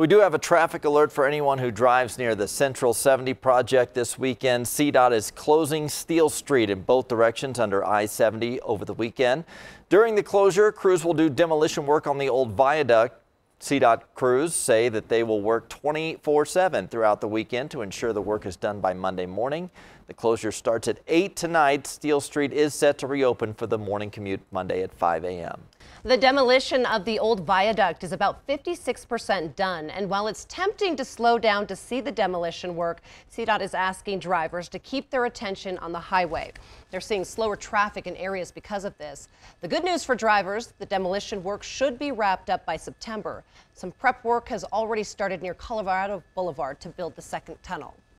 We do have a traffic alert for anyone who drives near the Central 70 project this weekend. CDOT is closing Steele Street in both directions under I-70 over the weekend. During the closure, crews will do demolition work on the old viaduct. CDOT crews say that they will work 24-7 throughout the weekend to ensure the work is done by Monday morning. The closure starts at 8 tonight. Steele Street is set to reopen for the morning commute Monday at 5 a.m. The demolition of the old viaduct is about 56% done, and while it's tempting to slow down to see the demolition work, CDOT is asking drivers to keep their attention on the highway. They're seeing slower traffic in areas because of this. The good news for drivers, the demolition work should be wrapped up by September. Some prep work has already started near Colorado Boulevard to build the second tunnel.